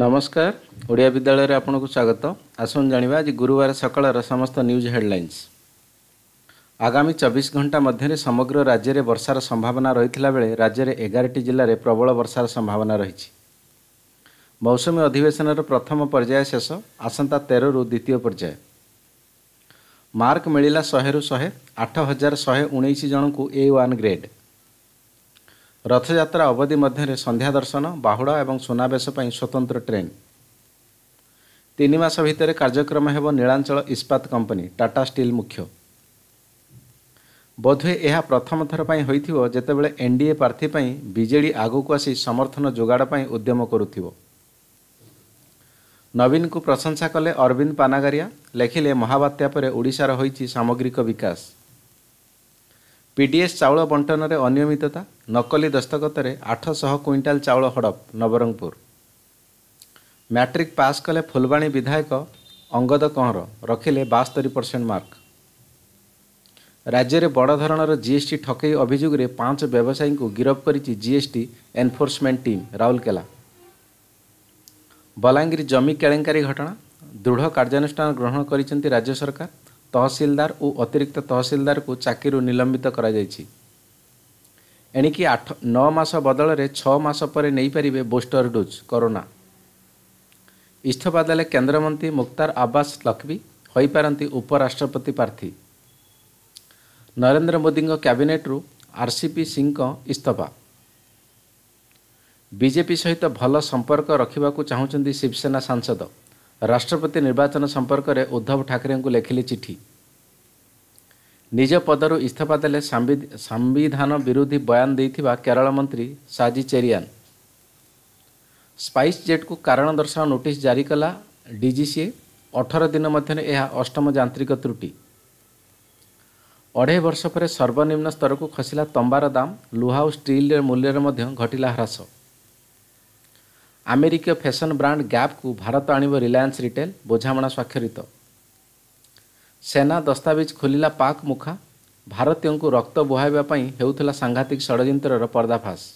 ନମସ୍କାର ଓଡ଼ିଆ ବିଦ୍ୟାଳୟରେ ଆପଣଙ୍କୁ ସ୍ୱାଗତ ଆସନ୍ତୁ ଜାଣିବା ଆଜି ଗୁରୁବାର ସକାଳର ସମସ୍ତ ନ୍ୟୁଜ୍ ହେଡ଼ଲାଇନ୍ସ ଆଗାମୀ ଚବିଶ ଘଣ୍ଟା ମଧ୍ୟରେ ସମଗ୍ର ରାଜ୍ୟରେ ବର୍ଷାର ସମ୍ଭାବନା ରହିଥିଲା ବେଳେ ରାଜ୍ୟରେ ଏଗାରଟି ଜିଲ୍ଲାରେ ପ୍ରବଳ ବର୍ଷାର ସମ୍ଭାବନା ରହିଛି ମୌସୁମୀ ଅଧିବେଶନର ପ୍ରଥମ ପର୍ଯ୍ୟାୟ ଶେଷ ଆସନ୍ତା ତେରରୁ ଦ୍ୱିତୀୟ ପର୍ଯ୍ୟାୟ ମାର୍କ ମିଳିଲା ଶହେରୁ ଶହେ ଆଠ ହଜାର ଶହେ ଉଣେଇଶ ଜଣଙ୍କୁ ଏ ୱାନ୍ ଗ୍ରେଡ଼୍ ରଥଯାତ୍ରା ଅବଧି ମଧ୍ୟରେ ସନ୍ଧ୍ୟା ଦର୍ଶନ ବାହୁଡ଼ା ଏବଂ ସୁନାବେଶ ପାଇଁ ସ୍ୱତନ୍ତ୍ର ଟ୍ରେନ୍ ତିନି ମାସ ଭିତରେ କାର୍ଯ୍ୟକ୍ରମ ହେବ ନୀଳାଞ୍ଚଳ ଇସ୍ପାତ କମ୍ପାନୀ ଟାଟା ଷ୍ଟିଲ୍ ମୁଖ୍ୟ ବୋଧହୁଏ ଏହା ପ୍ରଥମ ଥର ପାଇଁ ହୋଇଥିବ ଯେତେବେଳେ ଏନ୍ ଡି ଏ ପ୍ରାର୍ଥୀ ପାଇଁ ବିଜେଡ଼ି ଆଗକୁ ଆସି ସମର୍ଥନ ଯୋଗାଡ଼ ପାଇଁ ଉଦ୍ୟମ କରୁଥିବ ନବୀନଙ୍କୁ ପ୍ରଶଂସା କଲେ ଅରବିନ୍ଦ ପାନାଗାରିଆ ଲେଖିଲେ ମହାବାତ୍ୟା ପରେ ଓଡ଼ିଶାର ହୋଇଛି ସାମଗ୍ରିକ ବିକାଶ ପିଡିଏସ୍ ଚାଉଳ ବଣ୍ଟନରେ ଅନିୟମିତତା ନକଲି ଦସ୍ତଖତରେ ଆଠଶହ କୁଇଣ୍ଟାଲ ଚାଉଳ ହଡ଼ପ ନବରଙ୍ଗପୁର ମ୍ୟାଟ୍ରିକ୍ ପାସ୍ କଲେ ଫୁଲବାଣୀ ବିଧାୟକ ଅଙ୍ଗଦ କହଁର ରଖିଲେ ବାସ୍ତରି ପରସେଣ୍ଟ ମାର୍କ ରାଜ୍ୟରେ ବଡ଼ ଧରଣର ଜିଏସ୍ଟି ଠକେଇ ଅଭିଯୋଗରେ ପାଞ୍ଚ ବ୍ୟବସାୟୀଙ୍କୁ ଗିରଫ କରିଛି GST enforcement team Rourkela Balangir ଜମି କେଳେଙ୍କାରୀ ଘଟଣା ଦୃଢ଼ କାର୍ଯ୍ୟାନୁଷ୍ଠାନ ଗ୍ରହଣ କରିଛନ୍ତି ରାଜ୍ୟ ସରକାର ତହସିଲଦାର ଓ ଅତିରିକ୍ତ ତହସିଲଦାରକୁ ଚାକିରିରୁ ନିଲମ୍ବିତ କରାଯାଇଛି ଏଣିକି ଆଠ ନଅ ମାସ ବଦଳରେ ଛଅ ମାସ ପରେ ନେଇପାରିବେ ବୁଷ୍ଟର ଡୋଜ୍ କରୋନା ଇସ୍ତଫା ଦେଲେ କେନ୍ଦ୍ରମନ୍ତ୍ରୀ ମୁକ୍ତାର ଆବାସ ଲକ୍ଷ୍ମି ହୋଇପାରନ୍ତି ଉପରାଷ୍ଟ୍ରପତି ପ୍ରାର୍ଥୀ ନରେନ୍ଦ୍ର ମୋଦିଙ୍କ କ୍ୟାବିନେଟ୍ରୁ ପି ସିଂଙ୍କ ଇସ୍ତଫା ବିଜେପି ସହିତ ଭଲ ସମ୍ପର୍କ ରଖିବାକୁ ଚାହୁଁଛନ୍ତି ଶିବସେନା ସାଂସଦ ରାଷ୍ଟ୍ରପତି ନିର୍ବାଚନ ସମ୍ପର୍କରେ ଉଦ୍ଧବ ଠାକରେଙ୍କୁ ଲେଖିଲେ ଚିଠି ନିଜ ପଦରୁ ଇସ୍ତଫା ଦେଲେ ସମ୍ବିଧାନ ବିରୋଧୀ ବୟାନ ଦେଇଥିବା କେରଳ ମନ୍ତ୍ରୀ ସାଜି ଚେରିଆନ୍ ସ୍ପାଇସ୍ ଜେଟ୍କୁ କାରଣ ଦର୍ଶାଅ ନୋଟିସ୍ ଜାରି କଲା ଡିଜିସିଏ ଅଠର ଦିନ ମଧ୍ୟରେ ଏହା ଅଷ୍ଟମ ଯାନ୍ତ୍ରିକ ତ୍ରୁଟି ଅଢ଼େଇ ବର୍ଷ ପରେ ସର୍ବନିମ୍ନ ସ୍ତରକୁ ଖସିଲା ତମ୍ବାର ଦାମ୍ ଲୁହା ଓ ଷ୍ଟିଲ୍ର ମୂଲ୍ୟରେ ମଧ୍ୟ ଘଟିଲା ହ୍ରାସ ଆମେରିକୀୟ ଫ୍ୟାସନ୍ ବ୍ରାଣ୍ଡ ଗ୍ୟାପ୍କୁ ଭାରତ ଆଣିବ ରିଲାଏନ୍ସ ରିଟେଲ୍ ବୁଝାମଣା ସ୍ୱାକ୍ଷରିତ ସେନା ଦସ୍ତାବିଜ ଖୋଲିଲା ପାକ୍ ମୁଖା ଭାରତୀୟଙ୍କୁ ରକ୍ତ ବୁହାଇବା ପାଇଁ ହେଉଥିଲା ସାଂଘାତିକ ଷଡ଼ଯନ୍ତ୍ରର ପର୍ଦ୍ଦାଫାସ୍